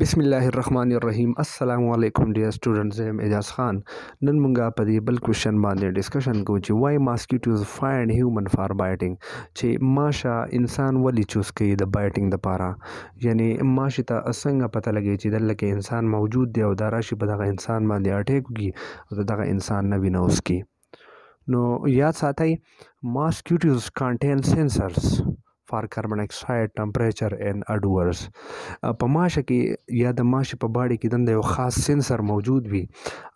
بسم السلام علیکم ډیر سټوډنټز ایم اجاز خان نن مونږه په دې بل کوېشن باندې ډسکشن کوو چې وای ماسکیټوز فاینډ هیومن فار بایټینګ چې ماشه انسان ولی چوز کوي د بایټینګ لپاره یعنی ماشه ته څنګه پته لګي چې دلته کې انسان موجود دی او دا راشي په دغه انسان باندې اٹیک کوي او دغه انسان نه وینوس کی نو یاد ساتئ ماسکیټوز کانټین سینسرز فار کاربن اکساید ټمپریچر ان اډورس په ماشه کې یا د ماشه په باډي کې دند یو خاص سنسر موجود وي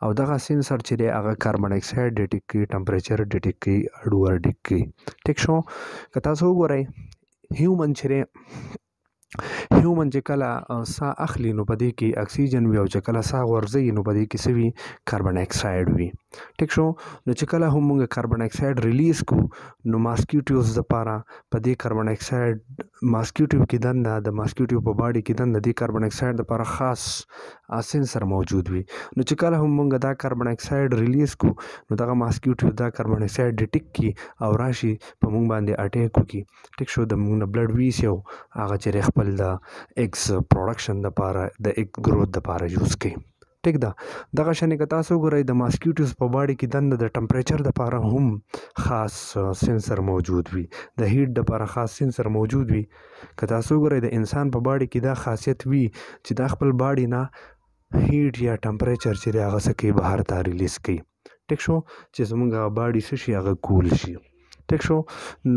او دغه سنسر چې دی هغه کاربن اکساید ډیټیک کی ټمپریچر ډیټیک کی اډور ډیټیک کی ټیک شو که تاسو وګورئ هیومن چې هیومن چې کله ساه اخلي نو په دې کې اکسیجن وي او چې کله ساه ورځي نو په دې کې څه وي کاربن ډای اکساید وي ټیک شو نو چې کله هم موږ کاربن ډای اکساید ریلیز کو نو ماسکیټیوز د پاره په دې کاربن ډای اکساید ماسکیټیو کې دنده د ماسکیټیو په باډي کې دنده د کاربن ډای اکساید لپاره خاص سنسر موجود وي نو چې کله هم موږ دا کاربن ډای اکساید ریلیز کو نو دغه ماسکیوټیو دا کاربن ډای اکساید ډیټیک کی او راشي په موږ باندې اٹیک وکي ټیک شو د موږ نه بلډ ویس یو هغه چې خپل د ایکس پروډکشن د لپاره د ایک گروث د لپاره یوز کوي ټیک ده دغه شنه که تاسو ګورئ د ماسکیټوس په باډي کې دنه د ټمپریچر د لپاره هم خاص سنسر موجود وي د هیټ د لپاره خاص سنسر موجود وي که تاسو ګورئ د انسان په باډي کې دا خاصیت وي چې دا خپل باډي نه هیټ یا ټمپریچر چې دی هغه سکی بهر ته ریلیز کی ټیک شو چې زمونږ باډي څه شي هغه کول شي ټیک شو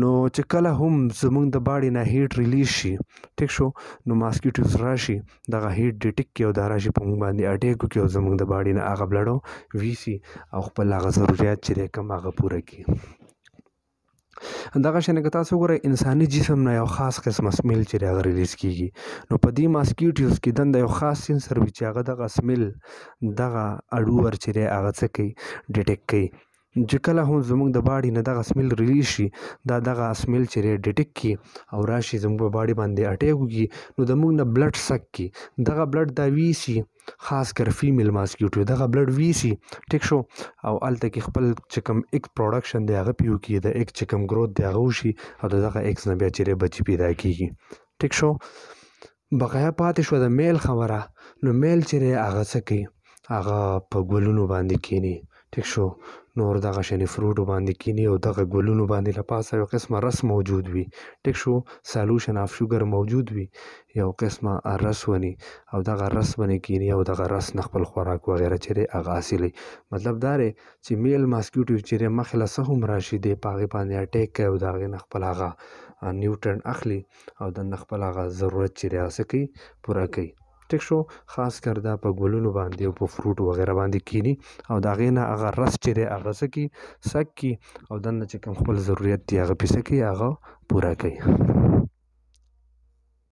نو چې کله هم زمونږ د باډي نه هیټ ریلیز شي ټیک شو نو ماسکیټوز راشي دغه هیټ ډیټیک کې او دا راشي په موږ باندې اٹیک کوي او زمونږ د باډي نه هغه بلډو وی سي او خپل هغه ضرورت چې کوم هغه پوره کړي دغه شنه که تاسو ګورئ انساني جسم نه یو خاص قسمه سمیل چې هغه ریلیز کیږي نو په دې ماسکیټیوز کې دند یو خاص سنسر وي چې هغه دغه سمیل دغه اډور چې هغه څه کوي ډیټیکټ کوي چې کله هم زموږ د باډي نه دغه سمیل ریلیز شي دا دغه سمیل چې ډیټیک کی او راشي زموږ په باډي باندې اټیک وکي نو زموږ نه بلډ سک کی دغه بلډ دا وی سي خاص کر فیمیل ماسکیوټو دغه بلډ وی سي ټیک شو او الته کې خپل چکم ایک پروډکشن دی هغه پیو کی د ایک چکم گروث دی هغه شي او دغه ایکس نه بیا چیرې بچی پیدا کیږي ټیک شو بقایا پاتې شو د میل خبره نو میل چیرې هغه څه کوي هغه په ګلونو باندې کینی ټیک شو نور دغه شنې فروټ باندې کینی او دغه ګلونو باندې لپاسه یو قسمه رس موجود وي ټیک شو سالوشن اف شوګر موجود وي یو قسمه رس ونی او دغه رس باندې کینی او دغه رس نه خپل خوراک وغیرہ چیرې اغا اصلي مطلب دا ری چې میل ماسکیوټیو چیرې مخله سهم راشي دی پاغه باندې اٹیک کوي او دغه نه خپل اغا نیوټرن اخلي او د نه خپل اغا ضرورت چیرې اسکی پوره کوي ټیک شو خاص کر دا په ګلونو باندې او په فروټ وغیرہ باندې کینی او دا غینه هغه رس چې دی هغه سکی سکی او دنه چې کوم خپل ضرورت دی هغه پیسې کې هغه پورا کوي